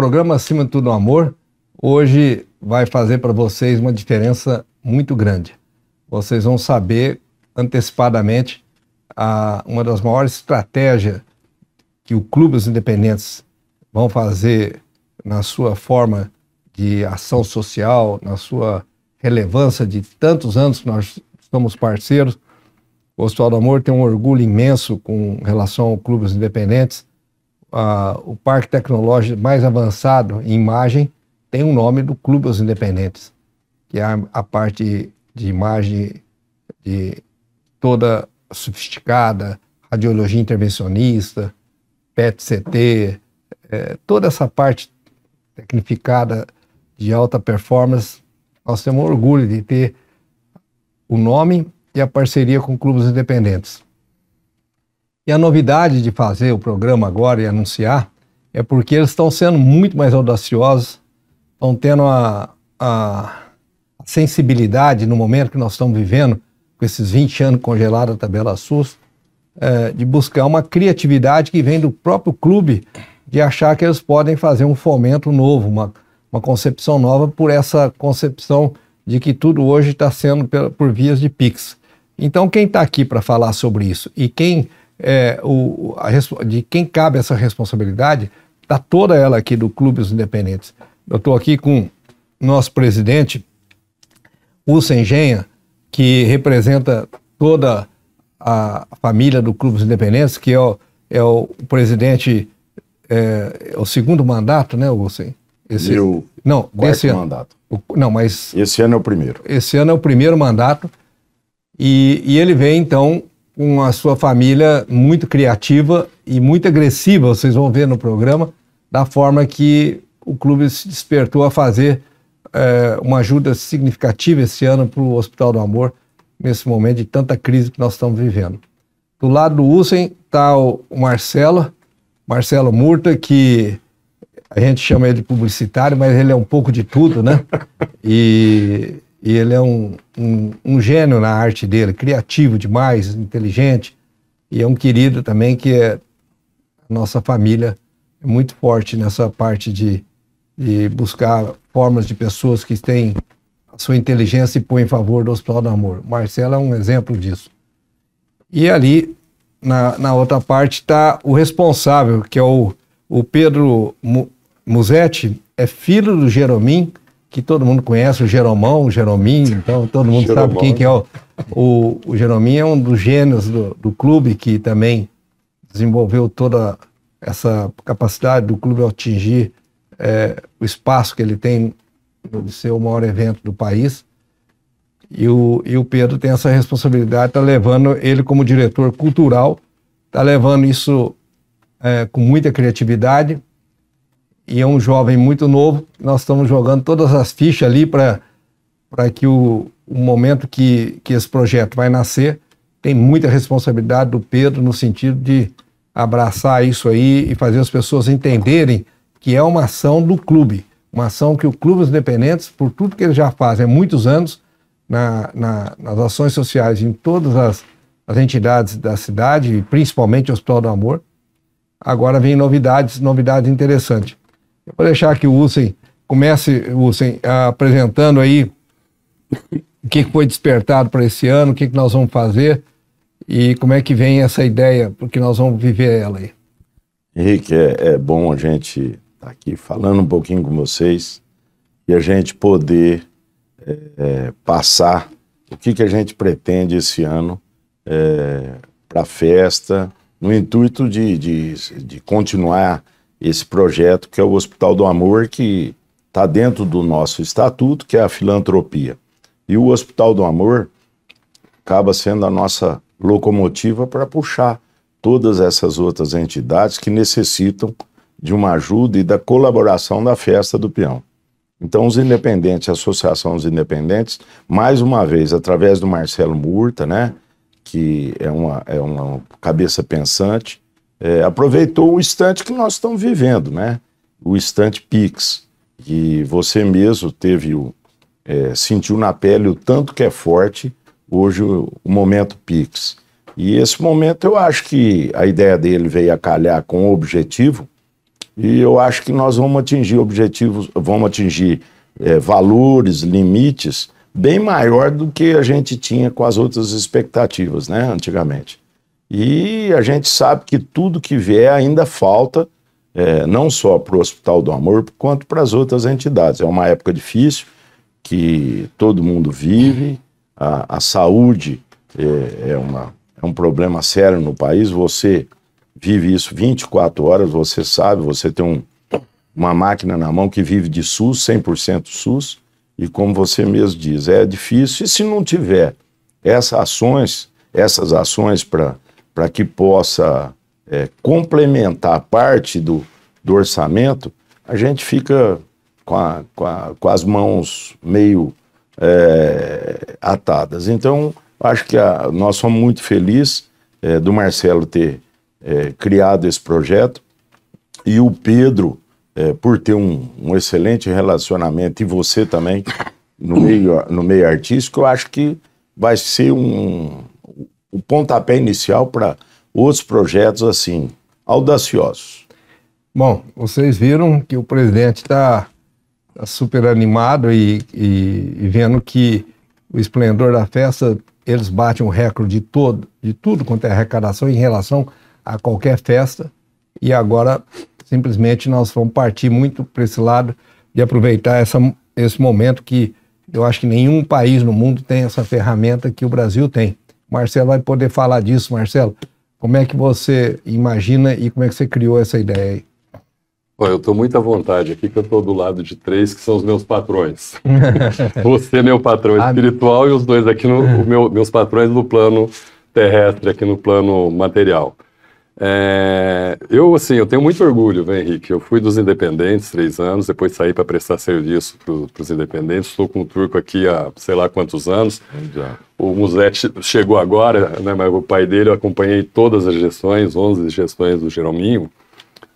programa Acima de Tudo Amor hoje vai fazer para vocês uma diferença muito grande. Vocês vão saber antecipadamente a, uma das maiores estratégias que o Clube dos Independentes vão fazer na sua forma de ação social, na sua relevância de tantos anos que nós somos parceiros. O Hospital do Amor tem um orgulho imenso com relação ao Clube dos Independentes a, o parque tecnológico mais avançado em imagem tem o um nome do Clube dos Independentes, que é a, a parte de imagem de toda sofisticada, radiologia intervencionista, PET-CT, é, toda essa parte tecnificada de alta performance, nós temos orgulho de ter o nome e a parceria com clubes independentes. E a novidade de fazer o programa agora e anunciar é porque eles estão sendo muito mais audaciosos, estão tendo a, a sensibilidade no momento que nós estamos vivendo, com esses 20 anos congelados a tabela SUS, é, de buscar uma criatividade que vem do próprio clube, de achar que eles podem fazer um fomento novo, uma, uma concepção nova, por essa concepção de que tudo hoje está sendo por, por vias de Pix. Então, quem está aqui para falar sobre isso e quem é, o, a, de quem cabe essa responsabilidade, está toda ela aqui do Clube dos Independentes. Eu estou aqui com nosso presidente, Ursa Engenha, que representa toda a família do Clube dos Independentes, que é o, é o presidente, é, é o segundo mandato, né, Ursa? Esse, não, desse ano. mandato. O, não, mas... Esse ano é o primeiro. Esse ano é o primeiro mandato. E, e ele vem, então, com a sua família muito criativa e muito agressiva, vocês vão ver no programa, da forma que o clube se despertou a fazer é, uma ajuda significativa esse ano para o Hospital do Amor, nesse momento de tanta crise que nós estamos vivendo. Do lado do Usen está o Marcelo, Marcelo Murta, que a gente chama ele de publicitário, mas ele é um pouco de tudo, né? E e ele é um, um, um, gênio na arte dele, criativo demais, inteligente. E é um querido também que é nossa família é muito forte nessa parte de, de buscar formas de pessoas que têm a sua inteligência e põem em favor do Hospital do Amor. Marcelo é um exemplo disso. E ali, na, na outra parte, está o responsável, que é o, o Pedro Musetti, é filho do Jeromim, que todo mundo conhece, o Jeromão, o Jeromim, então todo mundo Jeromão. sabe quem que é o, o, o é um dos gênios do, do clube que também desenvolveu toda essa capacidade do clube atingir é, o espaço que ele tem de ser o maior evento do país. E o, e o Pedro tem essa responsabilidade, está levando ele como diretor cultural, está levando isso é, com muita criatividade, e é um jovem muito novo. Nós estamos jogando todas as fichas ali para que o, o momento que, que esse projeto vai nascer tem muita responsabilidade do Pedro no sentido de abraçar isso aí e fazer as pessoas entenderem que é uma ação do clube, uma ação que o Clube dos Independentes, por tudo que eles já fazem há muitos anos, na, na, nas ações sociais em todas as, as entidades da cidade, principalmente o Hospital do Amor, agora vem novidades, novidades interessantes. Eu vou deixar que o Usen comece, Usen, apresentando aí o que foi despertado para esse ano, o que nós vamos fazer e como é que vem essa ideia, porque nós vamos viver ela aí. Henrique, é, é bom a gente estar tá aqui falando um pouquinho com vocês e a gente poder é, é passar o que, que a gente pretende esse ano é, para a festa, no intuito de, de, de continuar esse projeto que é o Hospital do Amor, que está dentro do nosso estatuto, que é a filantropia. E o Hospital do Amor acaba sendo a nossa locomotiva para puxar todas essas outras entidades que necessitam de uma ajuda e da colaboração da festa do peão. Então, os independentes, a Associação dos Independentes, mais uma vez, através do Marcelo Murta, né, que é uma, é uma cabeça pensante, é, aproveitou o instante que nós estamos vivendo, né? O instante Pix, que você mesmo teve o, é, sentiu na pele o tanto que é forte hoje o, o momento Pix. E esse momento eu acho que a ideia dele veio a calhar com o objetivo, e eu acho que nós vamos atingir objetivos, vamos atingir é, valores, limites bem maior do que a gente tinha com as outras expectativas, né, antigamente. E a gente sabe que tudo que vier ainda falta, é, não só para o Hospital do Amor, quanto para as outras entidades. É uma época difícil que todo mundo vive, a, a saúde é, é, uma, é um problema sério no país. Você vive isso 24 horas, você sabe, você tem um, uma máquina na mão que vive de SUS, 100% SUS, e como você mesmo diz, é difícil. E se não tiver essas ações, essas ações para para que possa é, complementar parte do, do orçamento, a gente fica com, a, com, a, com as mãos meio é, atadas. Então, acho que a, nós somos muito felizes é, do Marcelo ter é, criado esse projeto e o Pedro, é, por ter um, um excelente relacionamento, e você também, no meio, no meio artístico, eu acho que vai ser um, o pontapé inicial para outros projetos assim, audaciosos. Bom, vocês viram que o presidente está tá super animado e, e, e, vendo que o esplendor da festa, eles batem o um recorde de, todo, de tudo quanto é arrecadação em relação a qualquer festa. E agora, simplesmente, nós vamos partir muito para esse lado de aproveitar essa, esse momento que eu acho que nenhum país no mundo tem essa ferramenta que o Brasil tem. Marcelo vai poder falar disso, Marcelo. Como é que você imagina e como é que você criou essa ideia aí? eu estou muito à vontade aqui, que eu estou do lado de três que são os meus patrões. você é meu patrão ah, espiritual e os dois aqui, no, meus patrões no plano terrestre, aqui no plano material. É, eu, assim, eu tenho muito orgulho, né, Henrique? Eu fui dos independentes três anos, depois saí para prestar serviço para os independentes. Estou com o Turco aqui há sei lá quantos anos. Já. O Musete chegou agora, né, mas o pai dele eu acompanhei todas as gestões, 11 gestões do Jerominho.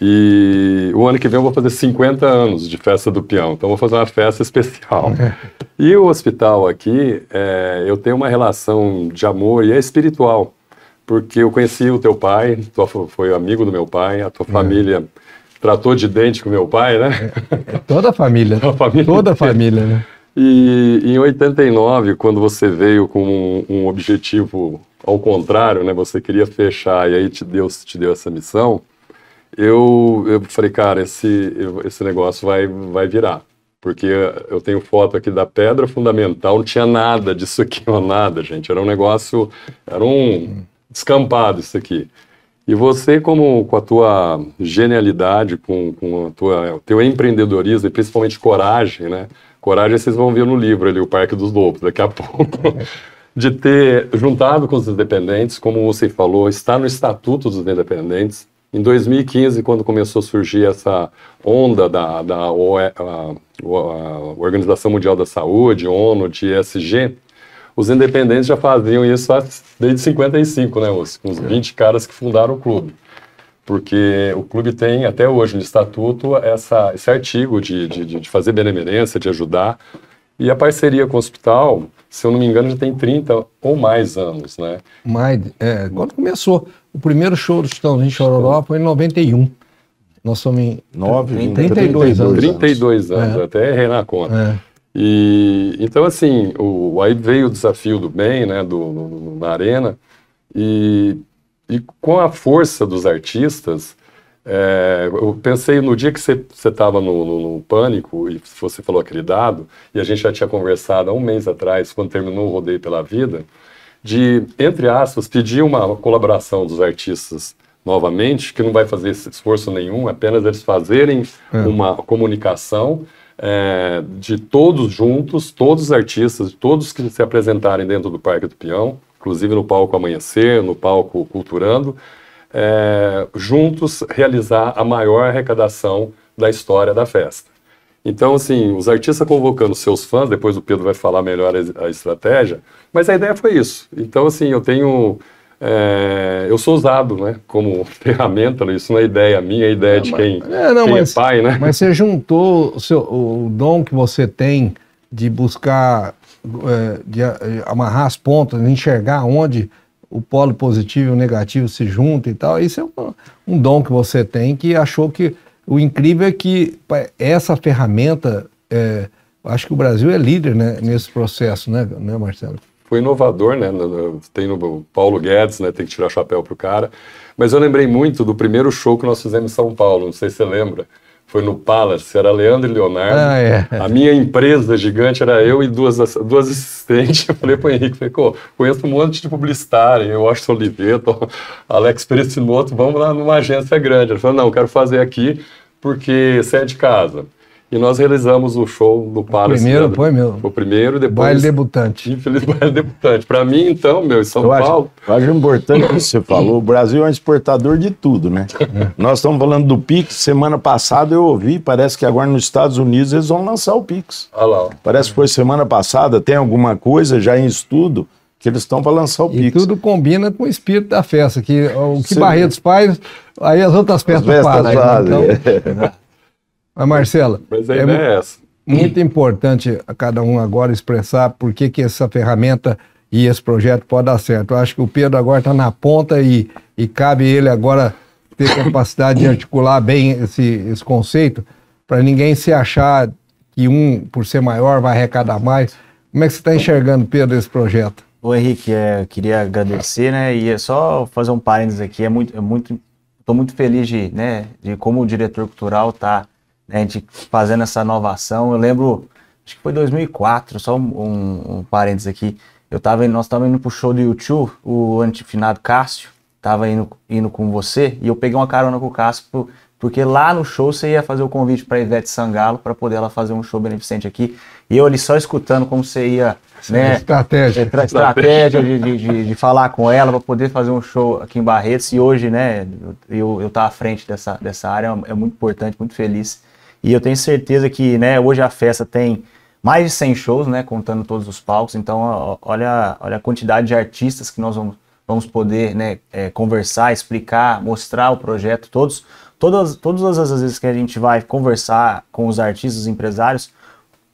E o ano que vem eu vou fazer 50 anos de festa do peão, então vou fazer uma festa especial. É. e o hospital aqui, é, eu tenho uma relação de amor e é espiritual porque eu conheci o teu pai, foi amigo do meu pai, a tua é. família tratou de dente com meu pai, né? É, é toda a família. toda a família. Toda a família, né? E em 89, quando você veio com um, um, objetivo ao contrário, né? Você queria fechar e aí te deu, te deu essa missão. Eu, eu falei, cara, esse, esse negócio vai, vai virar. Porque eu tenho foto aqui da pedra fundamental, não tinha nada disso aqui, não, nada, gente. Era um negócio, era um, descampado isso aqui. E você, como com a tua genialidade, com, com a tua, o teu empreendedorismo e principalmente coragem, né? Coragem vocês vão ver no livro ali, O Parque dos Lobos, daqui a pouco. De ter juntado com os independentes, como você falou, está no Estatuto dos Independentes. Em 2015, quando começou a surgir essa onda da, da OE, a, a Organização Mundial da Saúde, ONU, de ESG, os independentes já faziam isso há desde 55, né, os, com os 20 é. caras que fundaram o clube. Porque o clube tem, até hoje, no estatuto, essa, esse artigo de, de, de fazer benemerência, de ajudar. E a parceria com o hospital, se eu não me engano, já tem 30 ou mais anos, né? Mais, é, quando começou, o primeiro show do Chitãozinho Chororó foi em 91. Nós somos em 9, 32, 32 anos. 32 anos, é. até errei na conta. É. E então assim, o, aí veio o desafio do bem, né, do, na arena e, e com a força dos artistas, é, eu pensei no dia que você estava no, no, no, pânico e você falou aquele dado, e a gente já tinha conversado há um mês atrás, quando terminou o Rodeio pela Vida, de, entre aspas, pedir uma colaboração dos artistas novamente, que não vai fazer esse esforço nenhum, apenas eles fazerem é. uma comunicação é, de todos juntos, todos os artistas, todos que se apresentarem dentro do Parque do Peão, inclusive no palco Amanhecer, no palco Culturando, é, juntos realizar a maior arrecadação da história da festa. Então, assim, os artistas convocando seus fãs, depois o Pedro vai falar melhor a, a estratégia, mas a ideia foi isso. Então, assim, eu tenho é, eu sou usado né, como ferramenta, isso não é ideia minha, é ideia de quem, é, não, quem mas, é, é pai, né? Mas você juntou o, seu, o dom que você tem de buscar, é, de é, amarrar as pontas, de enxergar onde o polo positivo e o negativo se juntam e tal. Isso é um, um dom que você tem que achou que o incrível é que essa ferramenta, é, acho que o Brasil é líder né, nesse processo, né, né Marcelo? foi inovador, né? Tem o Paulo Guedes, né? Tem que tirar chapéu pro cara. Mas eu lembrei muito do primeiro show que nós fizemos em São Paulo, não sei se você lembra. Foi no Palace, era Leandro e Leonardo. Ah, é. A minha empresa gigante era eu e duas, duas assistentes. Eu falei pro Henrique, falei, conheço um monte de publicitário, eu acho Oliveto, Alex Perecinoto, vamos lá numa agência grande. Ele falou, não, eu quero fazer aqui porque você é de casa. E nós realizamos o show do Palace. O primeiro, foi meu. Foi o primeiro, depois... Baile debutante. Infeliz baile debutante. Para mim, então, meu, em São eu Paulo... Acho, eu acho importante o que você falou. O Brasil é um exportador de tudo, né? É. Nós estamos falando do Pix. Semana passada eu ouvi, parece que agora nos Estados Unidos eles vão lançar o Pix. Olha lá. Ó. Parece que foi semana passada, tem alguma coisa já em estudo que eles estão para lançar o e Pix. E tudo combina com o espírito da festa, que o que Sim. Barretos faz, aí as outras festas fazem. Né? Então, é. né? Mas, ah, Marcela, Mas a é ideia é, essa. muito importante a cada um agora expressar por que, que essa ferramenta e esse projeto pode dar certo. Eu acho que o Pedro agora está na ponta e, e cabe ele agora ter capacidade de articular bem esse, esse conceito para ninguém se achar que um, por ser maior, vai arrecadar mais. Como é que você está enxergando, Pedro, esse projeto? Ô Henrique, é, queria agradecer, né? E é só fazer um parênteses aqui. É muito, é muito, tô muito feliz de, né, de como o diretor cultural está né, de fazendo essa inovação. Eu lembro, acho que foi 2004, só um, um, um parênteses aqui. Eu tava, nós estávamos indo pro show do YouTube, o antifinado Cássio estava indo, indo com você, e eu peguei uma carona com o Cássio, porque lá no show você ia fazer o convite para Ivete Sangalo para poder ela fazer um show beneficente aqui. E eu ali só escutando como você ia. É né, estratégia. Estra estratégia de, de, de, falar com ela para poder fazer um show aqui em Barretos. E hoje, né, eu, eu tá à frente dessa, dessa área, é muito importante, muito feliz e eu tenho certeza que, né, hoje a festa tem mais de 100 shows, né, contando todos os palcos. Então, olha, olha a quantidade de artistas que nós vamos, vamos poder, né, é, conversar, explicar, mostrar o projeto. Todos, todas, todas as vezes que a gente vai conversar com os artistas, os empresários,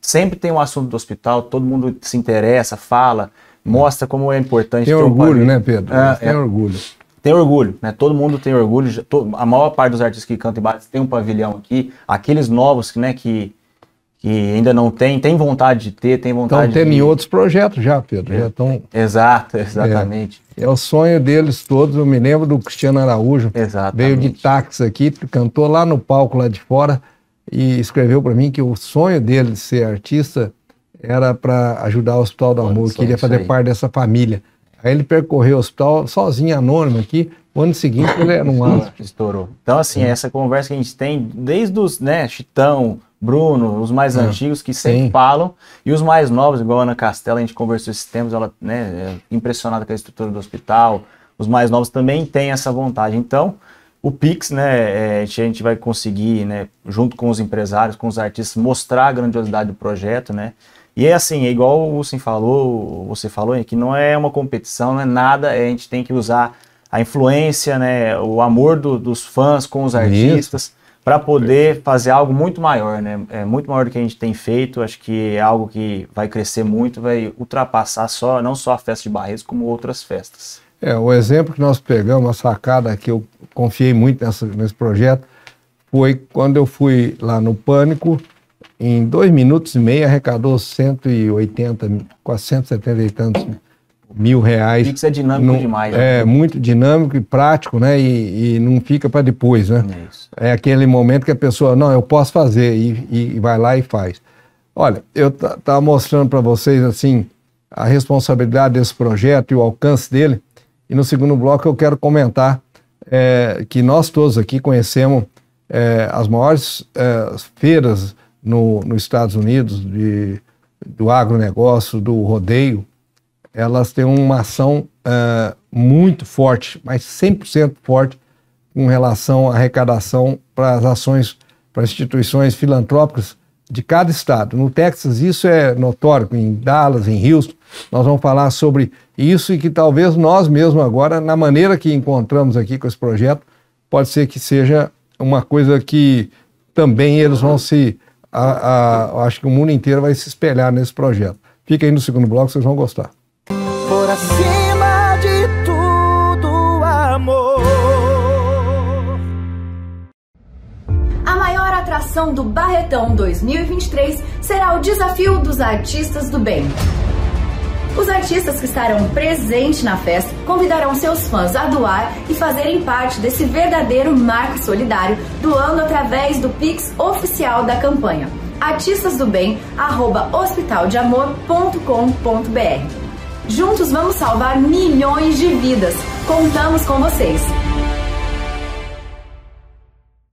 sempre tem um assunto do hospital. Todo mundo se interessa, fala, mostra como é importante. Tem orgulho, um né, Pedro? É, tem é, orgulho tem orgulho, né? Todo mundo tem orgulho. A maior parte dos artistas que cantam em bares tem um pavilhão aqui. Aqueles novos, né, que, que ainda não tem, tem vontade de ter, tem vontade Estão tendo em outros projetos já, Pedro. Já é. tão... Exato, exatamente. É, é, o sonho deles todos. Eu me lembro do Cristiano Araújo. Exatamente. Veio de táxi aqui, cantou lá no palco lá de fora e escreveu para mim que o sonho dele de ser artista era para ajudar o Hospital do Amor, queria fazer parte dessa família. Aí ele percorreu o hospital sozinho, anônimo aqui. O ano seguinte ele era um Estourou. Então, assim, essa conversa que a gente tem, desde os, né, Chitão, Bruno, os mais ah, antigos que sempre Sim. falam, e os mais novos, igual a Ana Castela, a gente conversou esses tempos, ela né, é impressionada com a estrutura do hospital, os mais novos também têm essa vontade. Então, o Pix, né, é, a gente vai conseguir, né, junto com os empresários, com os artistas, mostrar a grandiosidade do projeto, né, e é assim, é igual o Wilson falou, você falou, que não é uma competição, não é nada, é, a gente tem que usar a influência, né, o amor do, dos fãs com os artistas para poder fazer algo muito maior, né? É muito maior do que a gente tem feito. Acho que é algo que vai crescer muito, vai ultrapassar só não só a festa de Barreiros como outras festas. É, o exemplo que nós pegamos, a sacada que eu confiei muito nessa, nesse projeto, foi quando eu fui lá no Pânico, em dois minutos e meio arrecadou 180, quase 170 e tantos mil reais. Pix é dinâmico demais. Né? É muito dinâmico e prático, né? E, e não fica para depois, né? É, é, aquele momento que a pessoa, não, eu posso fazer e, e, e vai lá e faz. Olha, eu estava tá mostrando para vocês assim a responsabilidade desse projeto e o alcance dele. E no segundo bloco eu quero comentar é, que nós todos aqui conhecemos é, as maiores é, feiras no, nos Estados Unidos de, do agronegócio, do rodeio, elas têm uma ação uh, muito forte, mas 100% forte, com relação à arrecadação para as ações, para instituições filantrópicas de cada estado. No Texas, isso é notório, em Dallas, em Houston, nós vamos falar sobre isso e que talvez nós mesmos agora, na maneira que encontramos aqui com esse projeto, pode ser que seja uma coisa que também eles vão se a, a, acho que o mundo inteiro vai se espelhar nesse projeto. Fica aí no segundo bloco, vocês vão gostar. Por acima de tudo, amor. A maior atração do Barretão 2023 será o Desafio dos Artistas do Bem. Os artistas que estarão presentes na festa convidarão seus fãs a doar e fazerem parte desse verdadeiro marco solidário, doando através do Pix oficial da campanha artistasdobem@hospitaldeamor.com.br. Juntos vamos salvar milhões de vidas. Contamos com vocês.